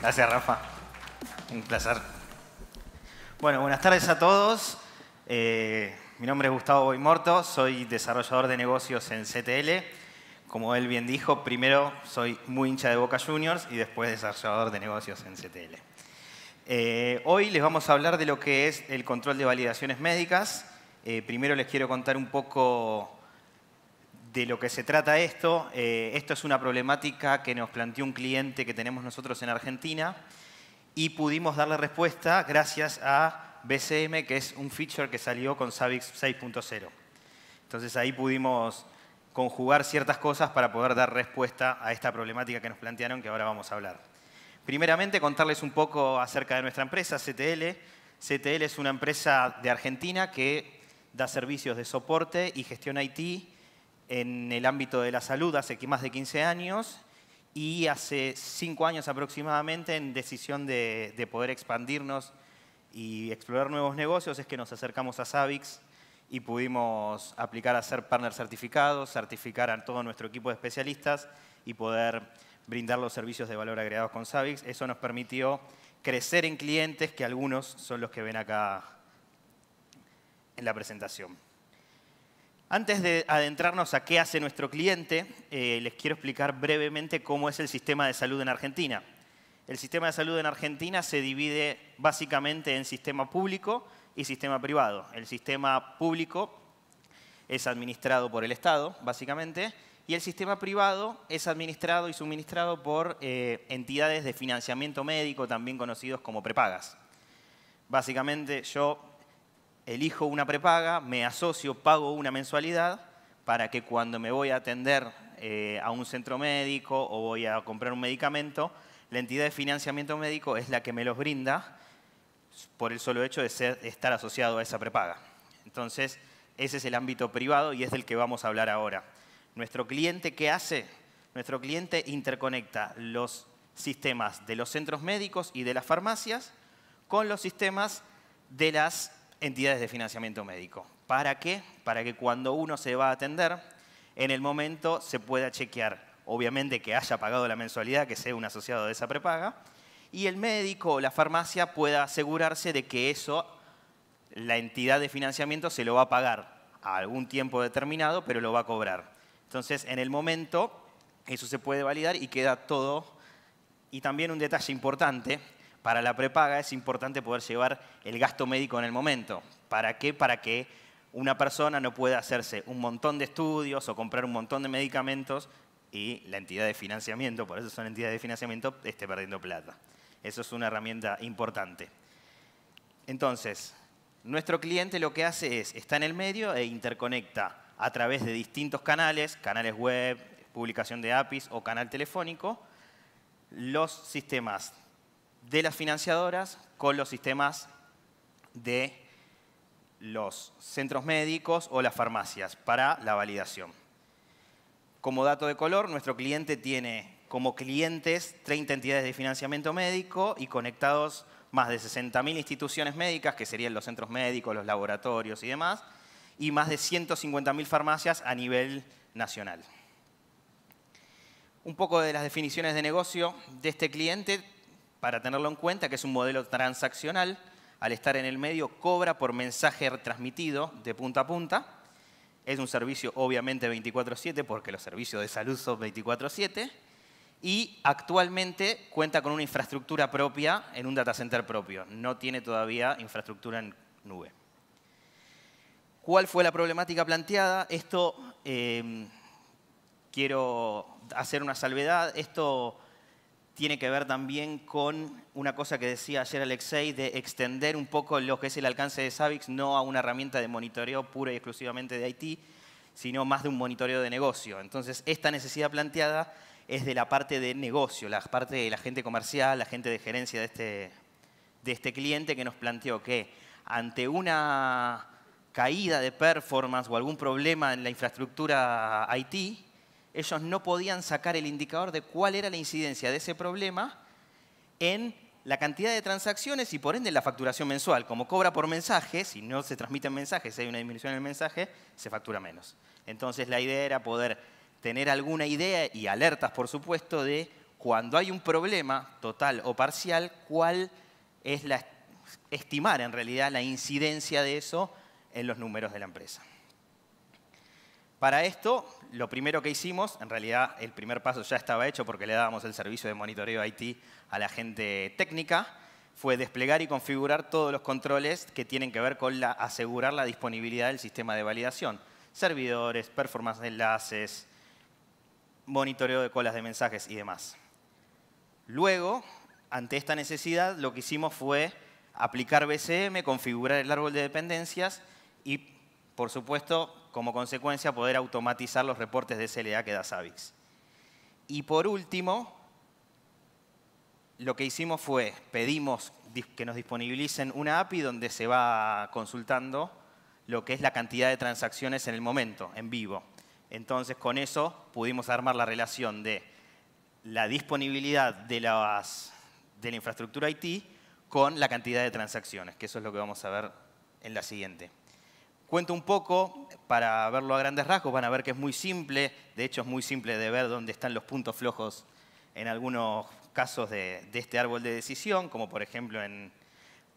Gracias, Rafa. Un placer. Bueno, buenas tardes a todos. Eh, mi nombre es Gustavo Boimorto, soy desarrollador de negocios en CTL. Como él bien dijo, primero soy muy hincha de Boca Juniors y después desarrollador de negocios en CTL. Eh, hoy les vamos a hablar de lo que es el control de validaciones médicas. Eh, primero les quiero contar un poco de lo que se trata esto. Eh, esto es una problemática que nos planteó un cliente que tenemos nosotros en Argentina y pudimos darle respuesta gracias a BCM, que es un feature que salió con Savix 6.0. Entonces ahí pudimos conjugar ciertas cosas para poder dar respuesta a esta problemática que nos plantearon que ahora vamos a hablar. Primeramente, contarles un poco acerca de nuestra empresa, CTL. CTL es una empresa de Argentina que da servicios de soporte y gestión IT en el ámbito de la salud hace más de 15 años y hace 5 años aproximadamente en decisión de, poder expandirnos y explorar nuevos negocios es que nos acercamos a Savix y pudimos aplicar a ser partner certificados, certificar a todo nuestro equipo de especialistas y poder brindar los servicios de valor agregados con Savix. Eso nos permitió crecer en clientes que algunos son los que ven acá en la presentación. Antes de adentrarnos a qué hace nuestro cliente, eh, les quiero explicar brevemente cómo es el sistema de salud en Argentina. El sistema de salud en Argentina se divide básicamente en sistema público y sistema privado. El sistema público es administrado por el Estado, básicamente, y el sistema privado es administrado y suministrado por eh, entidades de financiamiento médico, también conocidos como prepagas. Básicamente, yo elijo una prepaga, me asocio, pago una mensualidad para que cuando me voy a atender eh, a un centro médico o voy a comprar un medicamento, la entidad de financiamiento médico es la que me los brinda por el solo hecho de estar asociado a esa prepaga. Entonces, ese es el ámbito privado y es del que vamos a hablar ahora. Nuestro cliente, ¿qué hace? Nuestro cliente interconecta los sistemas de los centros médicos y de las farmacias con los sistemas de las entidades de financiamiento médico. ¿Para qué? Para que cuando uno se va a atender, en el momento se pueda chequear, obviamente que haya pagado la mensualidad, que sea un asociado de esa prepaga, y el médico o la farmacia pueda asegurarse de que eso, la entidad de financiamiento se lo va a pagar a algún tiempo determinado, pero lo va a cobrar. Entonces, en el momento, eso se puede validar y queda todo. Y también un detalle importante, para la prepaga es importante poder llevar el gasto médico en el momento. ¿Para qué? Para que una persona no pueda hacerse un montón de estudios o comprar un montón de medicamentos y la entidad de financiamiento, por eso son entidades de financiamiento, esté perdiendo plata. Eso es una herramienta importante. Entonces, nuestro cliente lo que hace es, está en el medio e interconecta a través de distintos canales, canales web, publicación de APIs o canal telefónico, los sistemas de las financiadoras con los sistemas de los centros médicos o las farmacias para la validación. Como dato de color, nuestro cliente tiene como clientes 30 entidades de financiamiento médico y conectados más de 60.000 instituciones médicas, que serían los centros médicos, los laboratorios y demás, y más de 150.000 farmacias a nivel nacional. Un poco de las definiciones de negocio de este cliente para tenerlo en cuenta, que es un modelo transaccional, al estar en el medio cobra por mensaje transmitido de punta a punta. Es un servicio obviamente 24/7 porque los servicios de salud son 24/7 y actualmente cuenta con una infraestructura propia en un data center propio. No tiene todavía infraestructura en nube. ¿Cuál fue la problemática planteada? Esto, eh, quiero hacer una salvedad, esto tiene que ver también con una cosa que decía ayer Alexei de extender un poco lo que es el alcance de Savix no a una herramienta de monitoreo pura y exclusivamente de IT, sino más de un monitoreo de negocio. Entonces, esta necesidad planteada es de la parte de negocio, la parte de la gente comercial, la gente de gerencia de este, de este cliente que nos planteó que ante una caída de performance o algún problema en la infraestructura IT, ellos no podían sacar el indicador de cuál era la incidencia de ese problema en la cantidad de transacciones y por ende en la facturación mensual. Como cobra por mensaje, si no se transmiten mensajes, hay una disminución en el mensaje, se factura menos. Entonces la idea era poder tener alguna idea y alertas, por supuesto, de cuando hay un problema total o parcial, cuál es la estimar en realidad la incidencia de eso en los números de la empresa. Para esto, lo primero que hicimos, en realidad el primer paso ya estaba hecho porque le dábamos el servicio de monitoreo IT a la gente técnica, fue desplegar y configurar todos los controles que tienen que ver con la, asegurar la disponibilidad del sistema de validación. Servidores, performance de enlaces, monitoreo de colas de mensajes y demás. Luego, ante esta necesidad, lo que hicimos fue aplicar BCM, configurar el árbol de dependencias y por supuesto, como consecuencia, poder automatizar los reportes de SLA que da Savix. Y por último, lo que hicimos fue, pedimos que nos disponibilicen una API donde se va consultando lo que es la cantidad de transacciones en el momento, en vivo. Entonces, con eso pudimos armar la relación de la disponibilidad de, de la infraestructura IT con la cantidad de transacciones, que eso es lo que vamos a ver en la siguiente. Cuento un poco, para verlo a grandes rasgos, van a ver que es muy simple, de hecho es muy simple de ver dónde están los puntos flojos en algunos casos de, este árbol de decisión, como por ejemplo, en,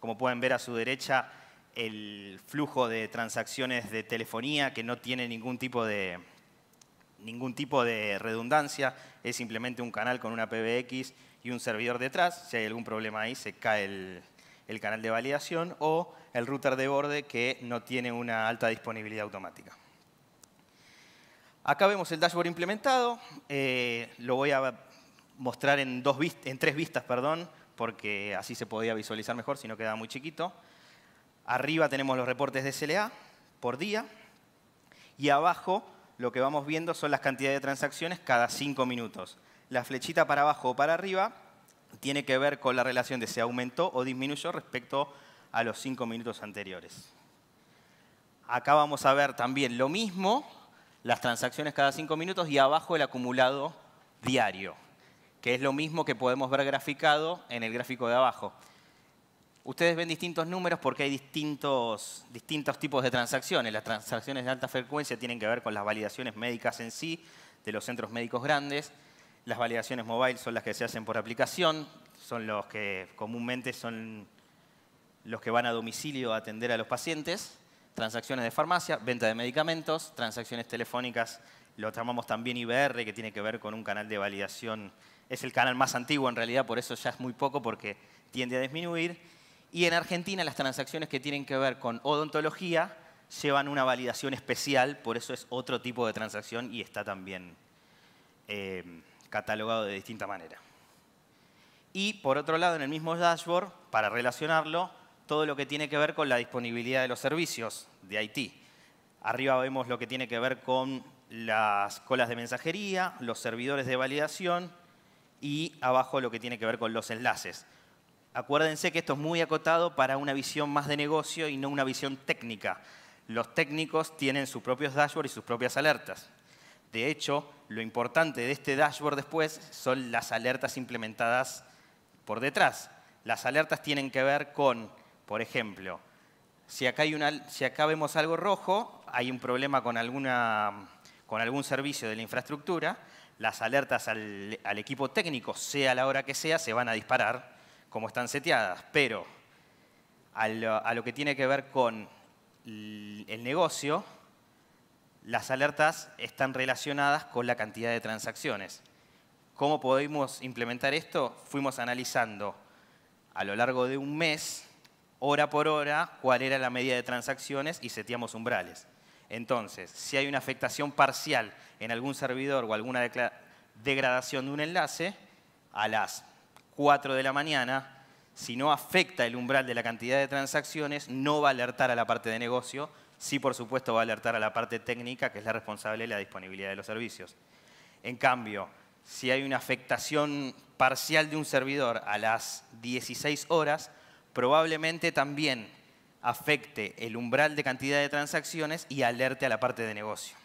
como pueden ver a su derecha, el flujo de transacciones de telefonía que no tiene ningún tipo de, ningún tipo de redundancia, es simplemente un canal con una PBX y un servidor detrás. Si hay algún problema ahí, se cae el, el canal de validación o el router de borde que no tiene una alta disponibilidad automática. Acá vemos el dashboard implementado. Eh, lo voy a mostrar en, dos en tres vistas, perdón, porque así se podía visualizar mejor, si no quedaba muy chiquito. Arriba tenemos los reportes de SLA por día. Y abajo lo que vamos viendo son las cantidades de transacciones cada cinco minutos. La flechita para abajo o para arriba tiene que ver con la relación de si aumentó o disminuyó respecto a los cinco minutos anteriores. Acá vamos a ver también lo mismo, las transacciones cada cinco minutos y abajo el acumulado diario, que es lo mismo que podemos ver graficado en el gráfico de abajo. Ustedes ven distintos números porque hay distintos, distintos tipos de transacciones. Las transacciones de alta frecuencia tienen que ver con las validaciones médicas en sí, de los centros médicos grandes. Las validaciones mobile son las que se hacen por aplicación, son los que comúnmente son los que van a domicilio a atender a los pacientes, transacciones de farmacia, venta de medicamentos, transacciones telefónicas, lo llamamos también IBR, que tiene que ver con un canal de validación. Es el canal más antiguo en realidad, por eso ya es muy poco porque tiende a disminuir. Y en Argentina las transacciones que tienen que ver con odontología llevan una validación especial, por eso es otro tipo de transacción y está también... Eh, catalogado de distinta manera. Y por otro lado, en el mismo dashboard, para relacionarlo, todo lo que tiene que ver con la disponibilidad de los servicios de IT. Arriba vemos lo que tiene que ver con las colas de mensajería, los servidores de validación y abajo lo que tiene que ver con los enlaces. Acuérdense que esto es muy acotado para una visión más de negocio y no una visión técnica. Los técnicos tienen sus propios dashboards y sus propias alertas. De hecho, lo importante de este dashboard después son las alertas implementadas por detrás. Las alertas tienen que ver con, por ejemplo, si acá, vemos algo rojo, hay un problema con, algún servicio de la infraestructura, las alertas al, equipo técnico, sea la hora que sea, se van a disparar como están seteadas. Pero a lo, que tiene que ver con el negocio, las alertas están relacionadas con la cantidad de transacciones. ¿Cómo podemos implementar esto? Fuimos analizando a lo largo de un mes, hora por hora, cuál era la media de transacciones y seteamos umbrales. Entonces, si hay una afectación parcial en algún servidor o alguna degradación de un enlace, a las 4 de la mañana, si no afecta el umbral de la cantidad de transacciones, no va a alertar a la parte de negocio, sí, por supuesto, va a alertar a la parte técnica, que es la responsable de la disponibilidad de los servicios. En cambio, si hay una afectación parcial de un servidor a las 16 horas, probablemente también afecte el umbral de cantidad de transacciones y alerte a la parte de negocio.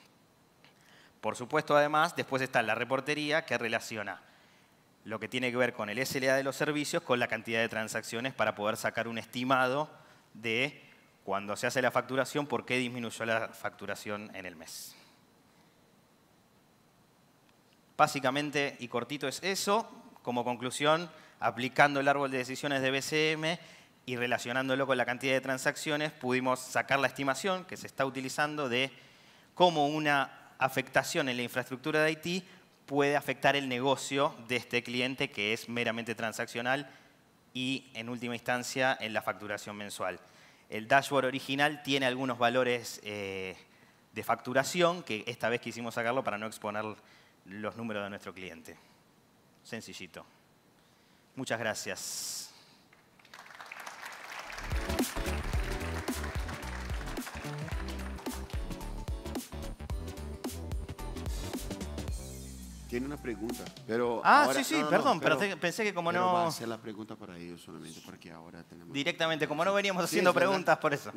Por supuesto, además, después está la reportería que relaciona lo que tiene que ver con el SLA de los servicios con la cantidad de transacciones para poder sacar un estimado de cuando se hace la facturación, por qué disminuyó la facturación en el mes. Básicamente y cortito es eso, como conclusión, aplicando el árbol de decisiones de BCM y relacionándolo con la cantidad de transacciones, pudimos sacar la estimación que se está utilizando de cómo una afectación en la infraestructura de Haití puede afectar el negocio de este cliente que es meramente transaccional y en última instancia en la facturación mensual. El dashboard original tiene algunos valores eh, de facturación que esta vez quisimos sacarlo para no exponer los números de nuestro cliente. Sencillito. Muchas gracias. Tiene una pregunta, pero. Ah, sí, sí, perdón, pero, pensé que como no. Va a hacer la pregunta para ellos solamente, porque ahora tenemos. Directamente, como no veníamos haciendo preguntas, por eso.